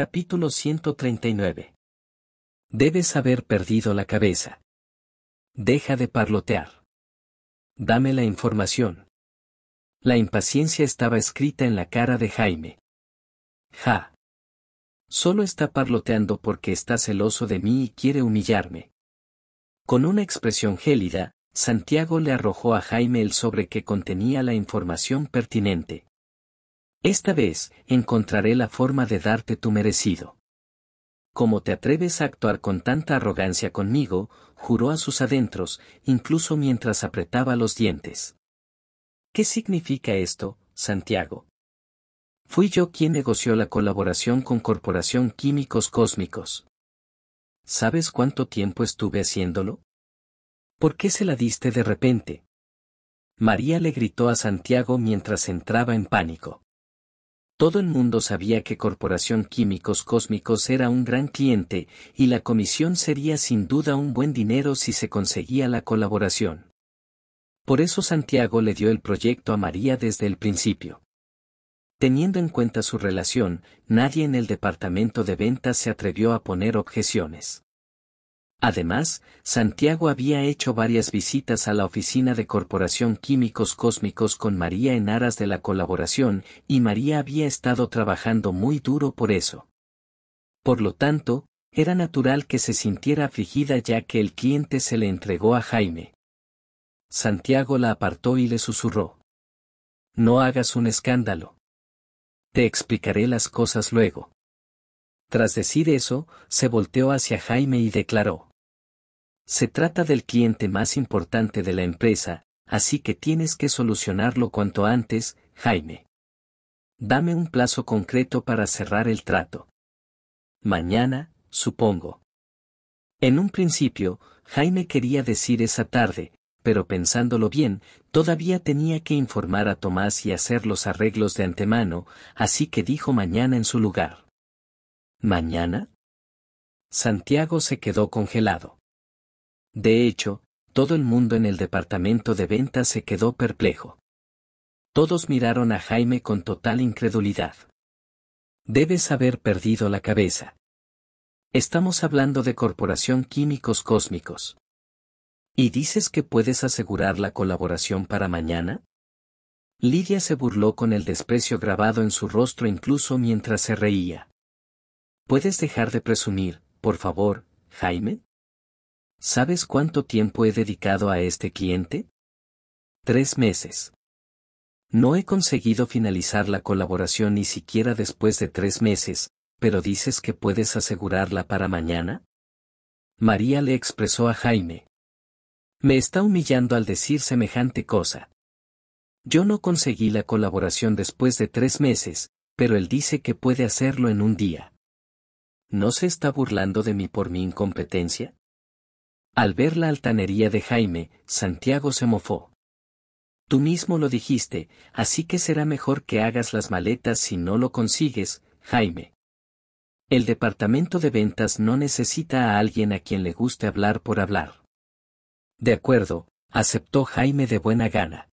Capítulo 139. Debes haber perdido la cabeza. Deja de parlotear. Dame la información. La impaciencia estaba escrita en la cara de Jaime. Ja. Solo está parloteando porque está celoso de mí y quiere humillarme. Con una expresión gélida, Santiago le arrojó a Jaime el sobre que contenía la información pertinente. Esta vez, encontraré la forma de darte tu merecido. Como te atreves a actuar con tanta arrogancia conmigo? juró a sus adentros, incluso mientras apretaba los dientes. ¿Qué significa esto, Santiago? Fui yo quien negoció la colaboración con Corporación Químicos Cósmicos. ¿Sabes cuánto tiempo estuve haciéndolo? ¿Por qué se la diste de repente? María le gritó a Santiago mientras entraba en pánico. Todo el mundo sabía que Corporación Químicos Cósmicos era un gran cliente, y la comisión sería sin duda un buen dinero si se conseguía la colaboración. Por eso Santiago le dio el proyecto a María desde el principio. Teniendo en cuenta su relación, nadie en el departamento de ventas se atrevió a poner objeciones. Además, Santiago había hecho varias visitas a la oficina de Corporación Químicos Cósmicos con María en aras de la colaboración, y María había estado trabajando muy duro por eso. Por lo tanto, era natural que se sintiera afligida ya que el cliente se le entregó a Jaime. Santiago la apartó y le susurró. No hagas un escándalo. Te explicaré las cosas luego. Tras decir eso, se volteó hacia Jaime y declaró. Se trata del cliente más importante de la empresa, así que tienes que solucionarlo cuanto antes, Jaime. Dame un plazo concreto para cerrar el trato. Mañana, supongo. En un principio, Jaime quería decir esa tarde, pero pensándolo bien, todavía tenía que informar a Tomás y hacer los arreglos de antemano, así que dijo mañana en su lugar. ¿Mañana? Santiago se quedó congelado. De hecho, todo el mundo en el departamento de ventas se quedó perplejo. Todos miraron a Jaime con total incredulidad. Debes haber perdido la cabeza. Estamos hablando de Corporación Químicos Cósmicos. ¿Y dices que puedes asegurar la colaboración para mañana? Lidia se burló con el desprecio grabado en su rostro incluso mientras se reía. ¿Puedes dejar de presumir, por favor, Jaime? ¿Sabes cuánto tiempo he dedicado a este cliente? Tres meses. No he conseguido finalizar la colaboración ni siquiera después de tres meses, pero dices que puedes asegurarla para mañana? María le expresó a Jaime. Me está humillando al decir semejante cosa. Yo no conseguí la colaboración después de tres meses, pero él dice que puede hacerlo en un día. ¿No se está burlando de mí por mi incompetencia? Al ver la altanería de Jaime, Santiago se mofó. Tú mismo lo dijiste, así que será mejor que hagas las maletas si no lo consigues, Jaime. El departamento de ventas no necesita a alguien a quien le guste hablar por hablar. De acuerdo, aceptó Jaime de buena gana.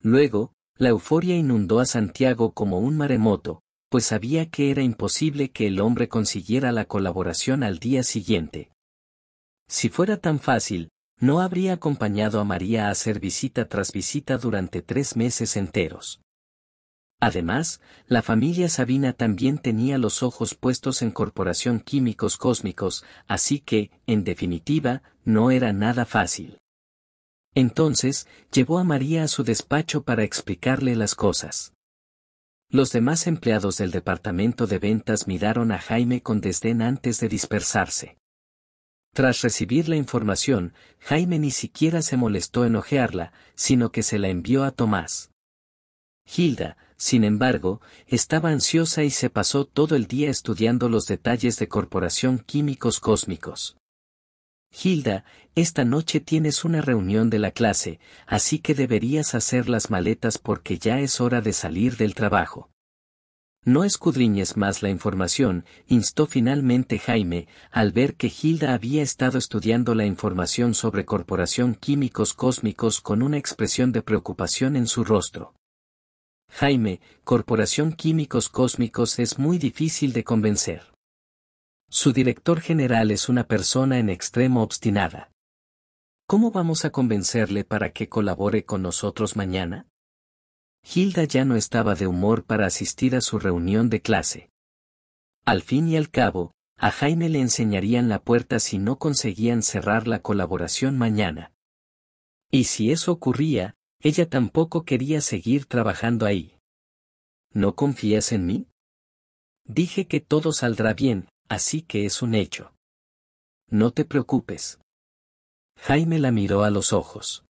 Luego, la euforia inundó a Santiago como un maremoto, pues sabía que era imposible que el hombre consiguiera la colaboración al día siguiente. Si fuera tan fácil, no habría acompañado a María a hacer visita tras visita durante tres meses enteros. Además, la familia Sabina también tenía los ojos puestos en Corporación Químicos Cósmicos, así que, en definitiva, no era nada fácil. Entonces, llevó a María a su despacho para explicarle las cosas. Los demás empleados del departamento de ventas miraron a Jaime con desdén antes de dispersarse. Tras recibir la información, Jaime ni siquiera se molestó en ojearla, sino que se la envió a Tomás. Hilda, sin embargo, estaba ansiosa y se pasó todo el día estudiando los detalles de Corporación Químicos Cósmicos. Hilda, esta noche tienes una reunión de la clase, así que deberías hacer las maletas porque ya es hora de salir del trabajo. No escudriñes más la información, instó finalmente Jaime, al ver que Hilda había estado estudiando la información sobre corporación químicos cósmicos con una expresión de preocupación en su rostro. Jaime, corporación químicos cósmicos es muy difícil de convencer. Su director general es una persona en extremo obstinada. ¿Cómo vamos a convencerle para que colabore con nosotros mañana? Hilda ya no estaba de humor para asistir a su reunión de clase. Al fin y al cabo, a Jaime le enseñarían la puerta si no conseguían cerrar la colaboración mañana. Y si eso ocurría, ella tampoco quería seguir trabajando ahí. ¿No confías en mí? Dije que todo saldrá bien, así que es un hecho. No te preocupes. Jaime la miró a los ojos.